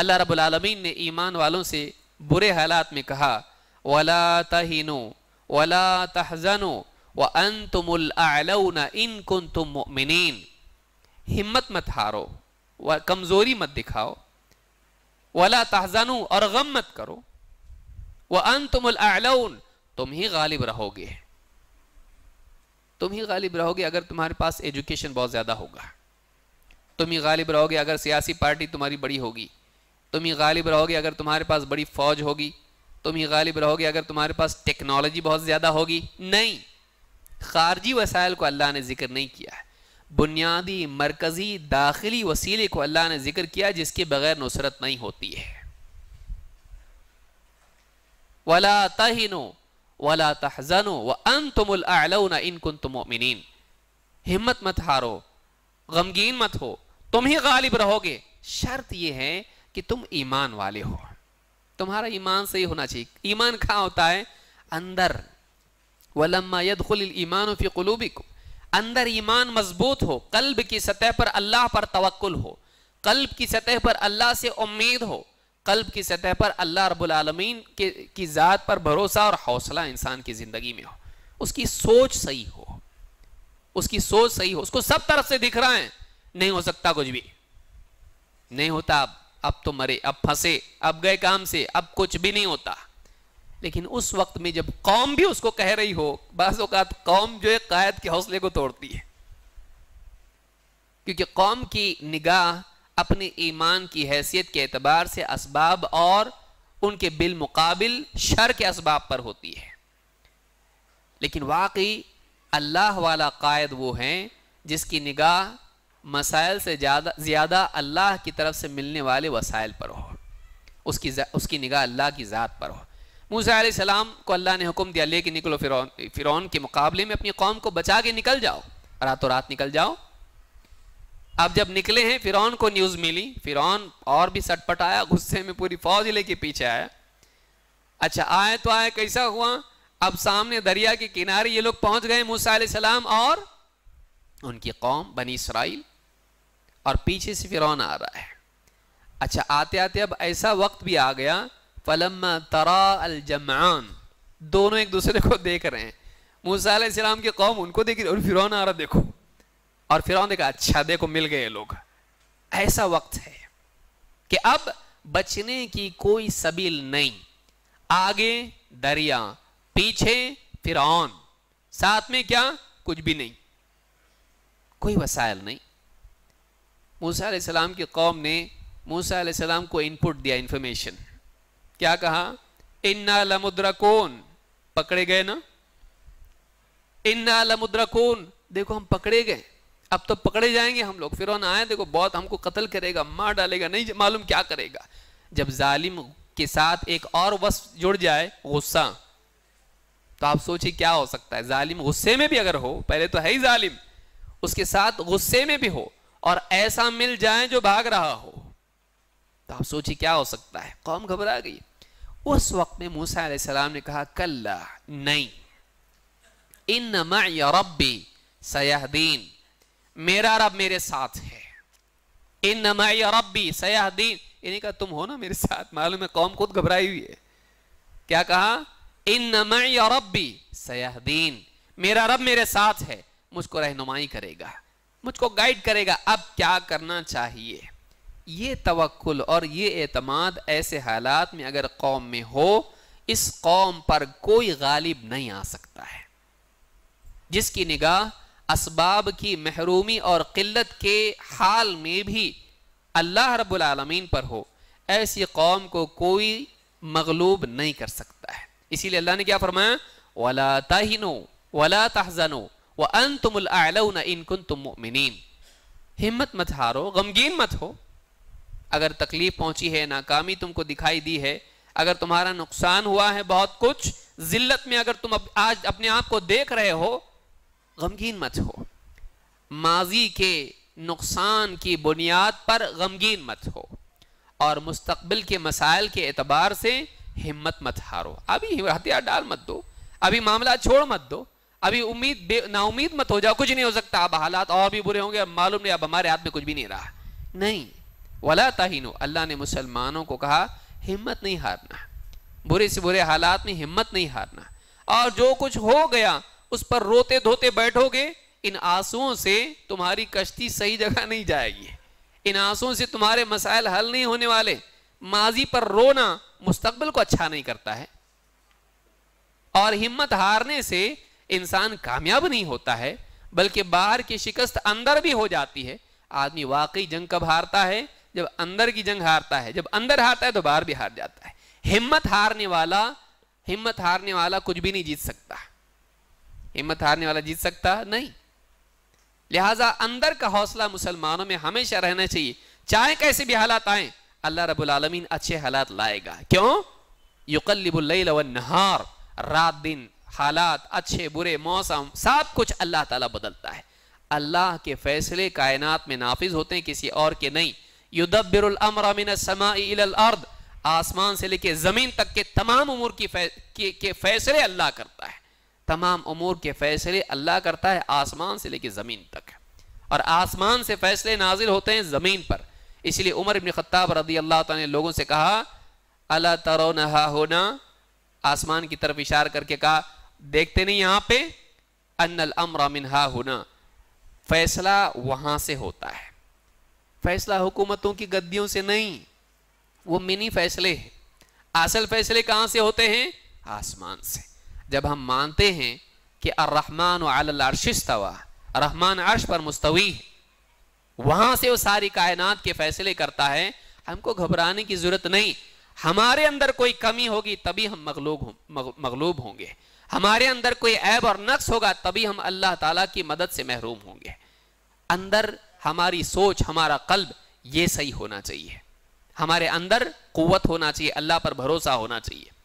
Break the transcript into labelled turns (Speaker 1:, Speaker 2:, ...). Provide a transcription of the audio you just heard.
Speaker 1: अल्लाह रबालमीन ने ईमान वालों से बुरे हालात में कहा वला तहिनो वला तहजनो व अन तुमला इन कुन तुम हिम्मत मत हारो व कमज़ोरी मत दिखाओ वला तहजानु और गम मत करो व अन तुमलाउन तुम ही गालिब रहोगे तुम ही गालिब रहोगे अगर तुम्हारे पास एजुकेशन बहुत ज़्यादा होगा तुम ही गालिब रहोगे अगर सियासी पार्टी तुम्हारी बड़ी होगी तुम ही गालिब रहोगे अगर तुम्हारे पास बड़ी फौज होगी तुम ही गालिब रहोगे अगर तुम्हारे पास टेक्नोलॉजी बहुत ज़्यादा होगी नहीं खारजी वसाइल को अल्लाह ने जिक्र नहीं किया है बुनियादी मरकज़ी दाखिली वसीले को अल्लाह ने जिक्र किया जिसके बगैर नुसरत नहीं होती है वला तहिनो वला तहजनो व अन तुमलाउन इन कन तुमिन हिम्मत मत हारो गमगीन मत हो तुम ही गालिब रहोगे शर्त यह है कि तुम ईमान वाले हो तुम्हारा ईमान सही होना चाहिए ईमान कहा होता है अंदर वलम्मा यदुल ईमान अंदर ईमान मजबूत हो कल्ब की सतह पर अल्लाह पर तवक्ल हो कल्ब की सतह पर अल्लाह से उम्मीद हो कल्ब की सतह पर अल्लाह रबालमीन के की ज़ात पर भरोसा और हौसला इंसान की ज़िंदगी में हो उसकी सोच सही हो उसकी सोच सही हो उसको सब तरफ से दिख रहा है नहीं हो सकता कुछ भी नहीं होता अब अब तो मरे अब फंसे अब गए काम से अब कुछ भी नहीं होता लेकिन उस वक्त में जब कौम भी उसको कह रही हो बाज़ात कौम जो है कायद के हौसले को तोड़ती है क्योंकि कौम की निगाह अपने ईमान की हैसियत के एतबार से इसबाब और उनके बिलमकबिल शर के इसबाब पर होती है लेकिन वाकई अल्लाह वाला कायद वो हैं जिसकी निगाह मसाइल से ज़्यादा ज़्यादा अल्लाह की तरफ से मिलने वाले वसाइल पर हो उसकी उसकी निगाह अल्लाह की ज़ात पर हो मूसा सलाम को अल्लाह ने हुक्म दिया लेके निकलो फिर फिर के मुकाबले में अपनी कौम को बचा के निकल जाओ रातों रात निकल जाओ अब जब निकले हैं फिरौन को न्यूज़ मिली फिर और भी सटपट आया गुस्से में पूरी फौज लेके पीछे आया अच्छा आए तो आए कैसा हुआ अब सामने दरिया के किनारे ये लोग पहुंच गए मूसा सलाम और उनकी कौम बनी इसराइल और पीछे से फिरौन आ रहा है अच्छा आते आते अब ऐसा वक्त भी आ गया फलम तरा अलजमान दोनों एक दूसरे को देख रहे हैं मूसा की कौम उनको देख रही और फिर आ रहा देखो और फिर देखा अच्छा देखो मिल गए लोग ऐसा वक्त है कि अब बचने की कोई सबील नहीं आगे दरिया पीछे फिर साथ में क्या कुछ भी नहीं कोई वसायल नहीं मूसा सलाम की कौम ने मूसा सलाम को इनपुट दिया इंफॉर्मेशन क्या कहा इन्ना लमुद्रकोन पकड़े गए ना इन्ना लमुद्रकोन देखो हम पकड़े गए अब तो पकड़े जाएंगे हम लोग फिर आए देखो बहुत हमको कत्ल करेगा मार डालेगा नहीं मालूम क्या करेगा जब जालिम के साथ एक और वस्फ जुड़ जाए गुस्सा तो आप सोचिए क्या हो सकता है जालिम गुस्से में भी अगर हो पहले तो है ही जालिम उसके साथ गुस्से में भी हो और ऐसा मिल जाए जो भाग रहा हो तो आप सोचिए क्या हो सकता है कौम घबरा गई उस वक्त में मूसा सलाम ने कहा कल्ला नहीं इन रब्बी सयाहदीन मेरा रब मेरे साथ है इन रब्बी सयाहदीन इन्हीं का तुम हो ना मेरे साथ मालूम है कौम खुद घबराई हुई है क्या कहा इन रब्बी सयाहदीन मेरा रब मेरे साथ है मुझको रहनुमाई करेगा मुझको गाइड करेगा अब क्या करना चाहिए ये तवक्ल और ये एतमाद ऐसे हालात में अगर कौम में हो इस कौम पर कोई गालिब नहीं आ सकता है जिसकी निगाह इसबाब की महरूमी और किल्लत के हाल में भी अल्लाह रबालमीन पर हो ऐसी कौम को कोई मगलूब नहीं कर सकता है इसीलिए अल्लाह ने क्या फरमाया वला तहिनो वला तहजनो व अन इनकुन तुम हिम्मत मत हारो गमगीन मत हो अगर तकलीफ पहुंची है नाकामी तुमको दिखाई दी है अगर तुम्हारा नुकसान हुआ है बहुत कुछ जिल्लत में अगर तुम आज अपने आप को देख रहे हो गमगीन मत हो माजी के नुकसान की बुनियाद पर गमगीन मत हो और मुस्तबिल के मसाइल के एतबार से हिम्मत मत हारो अभी हथियार डाल मत दो अभी मामला छोड़ मत दो अभी उम्मीद नाउमीद मत हो जाओ कुछ नहीं हो सकता अब हालात और भी बुरे होंगे अब मालूम नहीं अब हमारे हाथ में कुछ भी नहीं रहा नहीं वला ताहिनो अल्लाह ने मुसलमानों को कहा हिम्मत नहीं हारना बुरे से बुरे हालात में हिम्मत नहीं हारना और जो कुछ हो गया उस पर रोते धोते बैठोगे इन आंसुओं से तुम्हारी कश्ती सही जगह नहीं जाएगी इन आंसुओं से तुम्हारे मसाइल हल नहीं होने वाले माजी पर रोना मुस्तकबिल को अच्छा नहीं करता है और हिम्मत हारने से इंसान कामयाब नहीं होता है बल्कि बाहर की शिकस्त अंदर भी हो जाती है आदमी वाकई जंग कब हारता है जब अंदर की जंग हारता है जब अंदर हारता है तो बाहर भी हार जाता है हिम्मत हारने वाला हिम्मत हारने वाला कुछ भी नहीं जीत सकता हिम्मत हारने वाला जीत सकता नहीं लिहाजा अंदर का हौसला मुसलमानों में हमेशा रहना चाहिए चाहे कैसे भी हालात आए अल्लाह रबुल आलमीन अच्छे हालात लाएगा क्यों युकल्लिबुल्लैल नहार रात दिन हालात अच्छे बुरे मौसम सब कुछ अल्लाह ताला बदलता है अल्लाह के फैसले कायनात में नाफिज होते हैं किसी और के नहीं युदब्बिरुल आसमान से लेके ज़मीन तक के तमाम उमूर की फै, के, के फैसले अल्लाह करता है तमाम उमूर के फैसले अल्लाह करता है आसमान से लेके ज़मीन तक और आसमान से फैसले नाजिल होते हैं ज़मीन पर इसलिए उमर इबन ख़त्ताब रदी अल्लाह ने लोगों से कहा अला तरो होना आसमान की तरफ इशार करके कहा देखते नहीं यहां पे अनल अमरा मिनहा हुना फैसला वहां से होता है फैसला हुकूमतों की गद्दियों से नहीं वो मिनी फैसले हैं असल फैसले कहां से होते हैं आसमान से जब हम मानते हैं कि अर्रहमान अरशिस्तवा रहमान अर्श पर मुस्तवी है वहां से वो सारी कायनात के फैसले करता है हमको घबराने की जरूरत नहीं हमारे अंदर कोई कमी होगी तभी हम मगलूब हो, मग, मगलूब होंगे हमारे अंदर कोई ऐब और नक्स होगा तभी हम अल्लाह ताला की मदद से महरूम होंगे अंदर हमारी सोच हमारा कल्ब ये सही होना चाहिए हमारे अंदर कुत होना चाहिए अल्लाह पर भरोसा होना चाहिए